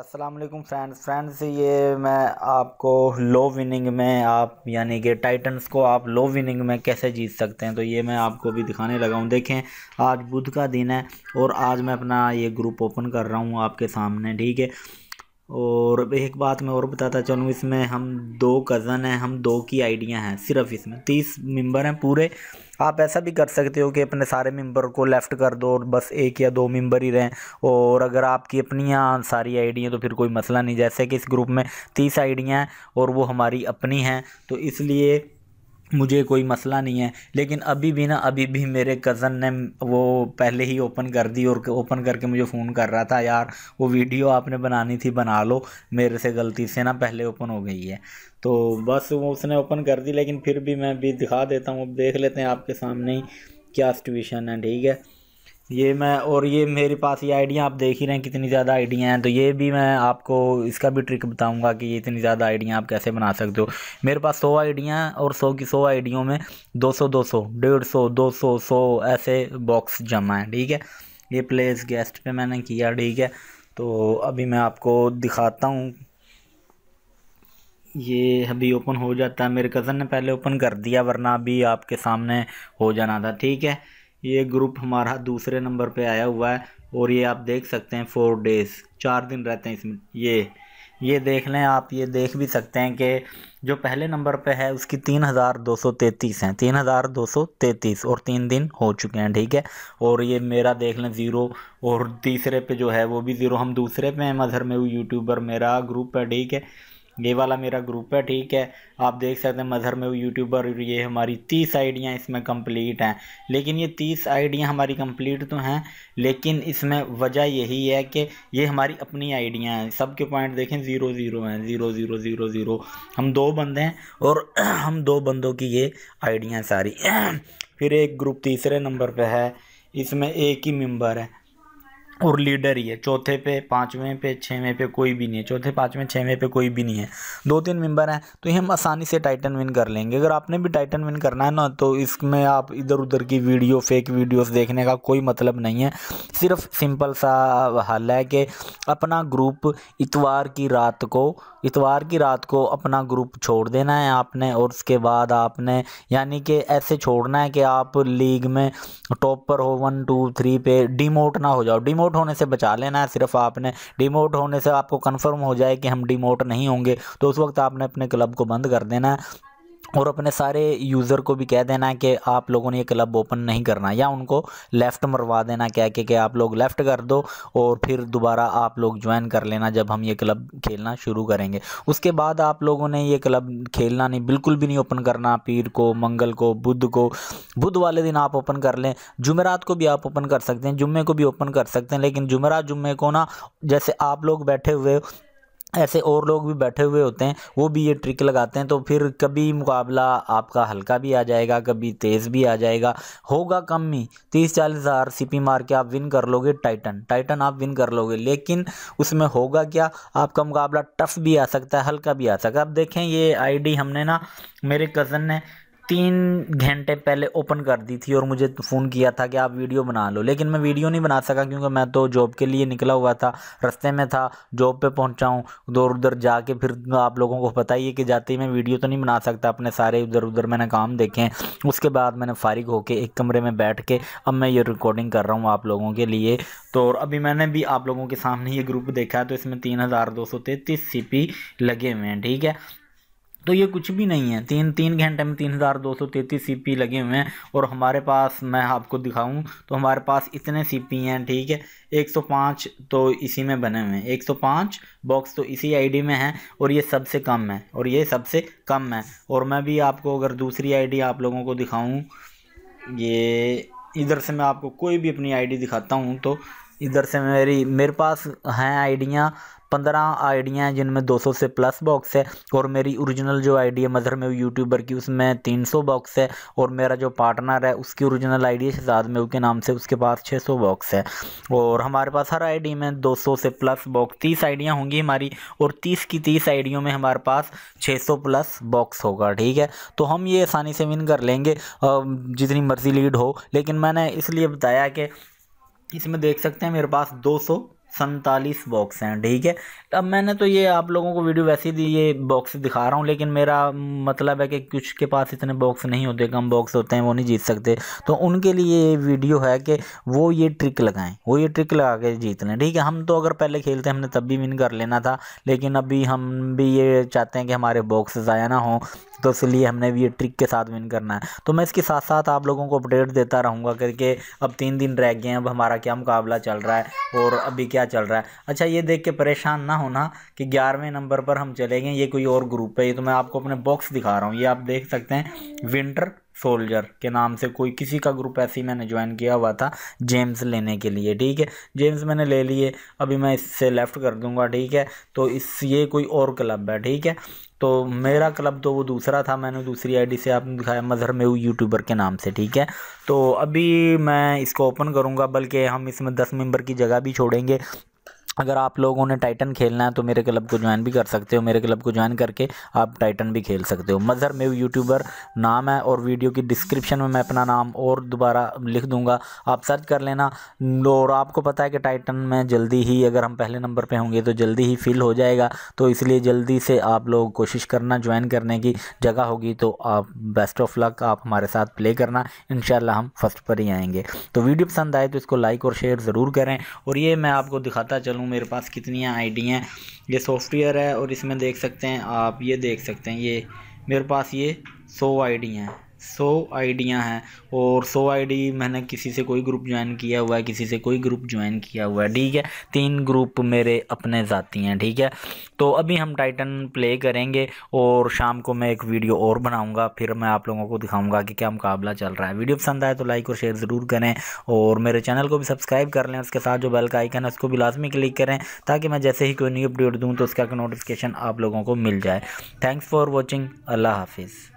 अस्सलाम वालेकुम friends friends ये मैं आपको लो विनिंग में आप यानी कि टाइटन्स को आप लो विनिंग में कैसे जीत सकते हैं तो ये मैं आपको भी दिखाने लगा हूँ देखें आज बुध का दिन है और आज मैं अपना ये ग्रुप ओपन कर रहा हूँ आपके सामने ठीक है और एक बात मैं और बताता चलूँ इसमें हम दो कज़न हैं हम दो की आइडिया हैं सिर्फ इसमें तीस मेंबर हैं पूरे आप ऐसा भी कर सकते हो कि अपने सारे मेंबर को लेफ़्ट कर दो और बस एक या दो मेंबर ही रहें और अगर आपकी अपनी यहाँ सारी आइडियाँ तो फिर कोई मसला नहीं जैसे कि इस ग्रुप में तीस आइडियाँ हैं और वो हमारी अपनी हैं तो इसलिए मुझे कोई मसला नहीं है लेकिन अभी भी ना अभी भी मेरे कज़न ने वो पहले ही ओपन कर दी और ओपन करके मुझे फ़ोन कर रहा था यार वो वीडियो आपने बनानी थी बना लो मेरे से गलती से ना पहले ओपन हो गई है तो बस वो उसने ओपन कर दी लेकिन फिर भी मैं भी दिखा देता हूँ अब देख लेते हैं आपके सामने ही क्या सिचुएशन है ठीक है ये मैं और ये मेरे पास ये आइडियाँ आप देख ही रहे हैं कितनी ज़्यादा आइडियाँ हैं तो ये भी मैं आपको इसका भी ट्रिक बताऊंगा कि ये इतनी ज़्यादा आइडियाँ आप कैसे बना सकते हो मेरे पास सौ आइडियाँ हैं और सौ की सौ आइडियों में दो सौ दो सौ डेढ़ सौ दो सौ सौ ऐसे बॉक्स जमा हैं ठीक है ये प्लेस गेस्ट पर मैंने किया ठीक है तो अभी मैं आपको दिखाता हूँ ये अभी ओपन हो जाता है मेरे कज़न ने पहले ओपन कर दिया वरना अभी आपके सामने हो जाना था ठीक है ये ग्रुप हमारा दूसरे नंबर पे आया हुआ है और ये आप देख सकते हैं फोर डेज़ चार दिन रहते हैं इसमें ये ये देख लें आप ये देख भी सकते हैं कि जो पहले नंबर पे है उसकी तीन हज़ार दो सौ तैंतीस हैं तीन हज़ार दो सौ तैंतीस और तीन दिन हो चुके हैं ठीक है और ये मेरा देख लें ज़ीरो और तीसरे पे जो है वो भी ज़ीरो हम दूसरे पे हैं मज़हर में वो यूट्यूबर मेरा ग्रुप है ठीक है ये वाला मेरा ग्रुप है ठीक है आप देख सकते हैं मज़हर में यूट्यूबर ये हमारी तीस आइडियाँ इसमें कंप्लीट हैं लेकिन ये तीस आइडियाँ हमारी कंप्लीट तो हैं लेकिन इसमें वजह यही है कि ये हमारी अपनी आइडियाँ हैं सबके पॉइंट देखें ज़ीरो ज़ीरो हैं ज़ीरो ज़ीरो ज़ीरो ज़ीरो हम दो बंदे हैं और हम दो बंदों की ये आइडियाँ सारी फिर एक ग्रुप तीसरे नंबर पर है इसमें एक ही मेम्बर है और लीडर ही है चौथे पे पाँचवें पे छवें पे कोई भी नहीं है चौथे पाँचवें छवें पे कोई भी नहीं है दो तीन मेंबर हैं तो ये हम आसानी से टाइटन विन कर लेंगे अगर आपने भी टाइटन विन करना है ना तो इसमें आप इधर उधर की वीडियो फेक वीडियोस देखने का कोई मतलब नहीं है सिर्फ सिंपल सा हल है कि अपना ग्रुप इतवार की रात को इतवार की रात को अपना ग्रुप छोड़ देना है आपने और उसके बाद आपने यानी कि ऐसे छोड़ना है कि आप लीग में टॉप पर हो वन टू थ्री पे डिमोट ना हो जाओ डिमोट होने से बचा लेना है सिर्फ आपने डिमोट होने से आपको कन्फर्म हो जाए कि हम डिमोट नहीं होंगे तो उस वक्त आपने अपने क्लब को बंद कर देना है और अपने सारे यूज़र को भी कह देना कि आप लोगों ने ये क्लब ओपन नहीं करना या उनको लेफ़्ट मरवा देना कह के कि आप लोग लेफ़्ट कर दो और फिर दोबारा आप लोग ज्वाइन कर लेना जब हम ये क्लब खेलना शुरू करेंगे उसके बाद आप लोगों ने ये क्लब खेलना नहीं बिल्कुल भी नहीं ओपन करना पीर को मंगल को बुध को बुध वाले दिन आप ओपन कर लें जुमेरात को भी आप ओपन कर सकते हैं जुम्मे को भी ओपन कर सकते हैं लेकिन जुमेरात जुम्मे को ना जैसे आप लोग बैठे हुए ऐसे और लोग भी बैठे हुए होते हैं वो भी ये ट्रिक लगाते हैं तो फिर कभी मुकाबला आपका हल्का भी आ जाएगा कभी तेज़ भी आ जाएगा होगा कम ही तीस चालीस हज़ार सीपी मार के आप विन कर लोगे टाइटन टाइटन आप विन कर लोगे लेकिन उसमें होगा क्या आपका मुकाबला टफ भी आ सकता है हल्का भी आ सकता है अब देखें ये आईडी हमने ना मेरे कज़न ने तीन घंटे पहले ओपन कर दी थी और मुझे फ़ोन किया था कि आप वीडियो बना लो लेकिन मैं वीडियो नहीं बना सका क्योंकि मैं तो जॉब के लिए निकला हुआ था रस्ते में था जॉब पे पहुंचा हूँ उधर उधर जाके फिर आप लोगों को पता ही है कि जाते ही मैं वीडियो तो नहीं बना सकता अपने सारे इधर उधर मैंने काम देखे उसके बाद मैंने फारिग होकर एक कमरे में बैठ के अब मैं ये रिकॉर्डिंग कर रहा हूँ आप लोगों के लिए तो अभी मैंने भी आप लोगों के सामने ये ग्रुप देखा है तो इसमें तीन हज़ार दो सौ तैंतीस सी पी लगे हुए हैं ठीक है तो ये कुछ भी नहीं है तीन तीन घंटे में तीन हज़ार दो सौ तैंतीस सी पी लगे हुए हैं और हमारे पास मैं आपको दिखाऊं तो हमारे पास इतने सी पी हैं ठीक है एक सौ पाँच तो इसी में बने हुए हैं एक सौ पाँच बॉक्स तो इसी आईडी में है और ये सबसे कम है और ये सबसे कम है और मैं भी आपको अगर दूसरी आईडी आप लोगों को दिखाऊँ ये इधर से मैं आपको कोई भी अपनी आईडी दिखाता हूँ तो इधर से मेरी मेरे पास हैं आइडियाँ पंद्रह आइडियाँ हैं जिनमें 200 से प्लस बॉक्स है और मेरी ओरिजिनल जो आइडिया है मज़हर में यूट्यूबर की उसमें 300 बॉक्स है और मेरा जो पार्टनर है उसकी ओरिजिनल आइडिया है शहजाद मेहू के नाम से उसके पास 600 बॉक्स है और हमारे पास हर आईडी में 200 से प्लस बॉक्स तीस आइडियाँ होंगी हमारी और तीस की तीस आइडियों में हमारे पास सौ प्लस बॉक्स होगा ठीक है तो हम ये आसानी से विन कर लेंगे जितनी मर्जी लीड हो लेकिन मैंने इसलिए बताया कि इसमें देख सकते हैं मेरे पास 200 सैंतालीस बॉक्स हैं ठीक है अब मैंने तो ये आप लोगों को वीडियो वैसे ही ये बॉक्स दिखा रहा हूँ लेकिन मेरा मतलब है कि कुछ के पास इतने बॉक्स नहीं होते कम बॉक्स होते हैं वो नहीं जीत सकते तो उनके लिए ये वीडियो है कि वो ये ट्रिक लगाएं वो ये ट्रिक लगा के जीत लें ठीक है हम तो अगर पहले खेलते हमने तब भी विन कर लेना था लेकिन अभी हम भी ये चाहते हैं कि हमारे बॉक्स ज़ाया ना हों तो इसलिए हमने भी ये ट्रिक के साथ विन करना है तो मैं इसके साथ साथ आप लोगों को अपडेट देता रहूँगा करके अब तीन दिन रह गए हैं अब हमारा क्या मुकाबला चल रहा है और अभी क्या क्या चल रहा है अच्छा ये देख के परेशान ना होना कि ग्यारहवें नंबर पर हम चले गए ये कोई और ग्रुप है ये तो मैं आपको अपने बॉक्स दिखा रहा हूँ ये आप देख सकते हैं विंटर सोल्जर के नाम से कोई किसी का ग्रुप ऐसे ही मैंने ज्वाइन किया हुआ था जेम्स लेने के लिए ठीक है जेम्स मैंने ले लिए अभी मैं इससे लेफ़्ट कर दूंगा ठीक है तो इस ये कोई और क्लब है ठीक है तो मेरा क्लब तो वो दूसरा था मैंने दूसरी आईडी से आपने दिखाया मज़हर में यूट्यूबर के नाम से ठीक है तो अभी मैं इसको ओपन करूँगा बल्कि हम इसमें दस मेम्बर की जगह भी छोड़ेंगे अगर आप लोगों ने टाइटन खेलना है तो मेरे क्लब को ज्वाइन भी कर सकते हो मेरे क्लब को ज्वाइन करके आप टाइटन भी खेल सकते हो मज़हर मेव यूट्यूबर नाम है और वीडियो की डिस्क्रिप्शन में मैं अपना नाम और दोबारा लिख दूंगा आप सर्च कर लेना और आपको पता है कि टाइटन में जल्दी ही अगर हम पहले नंबर पर होंगे तो जल्दी ही फिल हो जाएगा तो इसलिए जल्दी से आप लोग कोशिश करना ज्वाइन करने की जगह होगी तो आप बेस्ट ऑफ लक आप हमारे साथ प्ले करना इन हम फर्स्ट पर ही आएंगे तो वीडियो पसंद आए तो इसको लाइक और शेयर ज़रूर करें और ये मैं आपको दिखाता चलूँ हूँ मेरे पास कितनी आईडी हैं ये सॉफ्टवेयर है और इसमें देख सकते हैं आप ये देख सकते हैं ये मेरे पास ये सौ आईडी हैं सौ आइडियाँ हैं और सौ आईडी मैंने किसी से कोई ग्रुप ज्वाइन किया हुआ है किसी से कोई ग्रुप ज्वाइन किया हुआ है ठीक है तीन ग्रुप मेरे अपने जाती हैं ठीक है तो अभी हम टाइटन प्ले करेंगे और शाम को मैं एक वीडियो और बनाऊँगा फिर मैं आप लोगों को दिखाऊँगा कि क्या मुकाबला चल रहा है वीडियो पसंद आए तो लाइक और शेयर ज़रूर करें और मेरे चैनल को भी सब्सक्राइब कर लें उसके साथ जो बेल का आइकन है उसको भी लाजमी क्लिक करें ताकि मैं जैसे ही कोई न्यू अपडेट दूँ तो उसका नोटिफिकेशन आप लोगों को मिल जाए थैंक्स फॉर वॉचिंग अल्लाह हाफिज़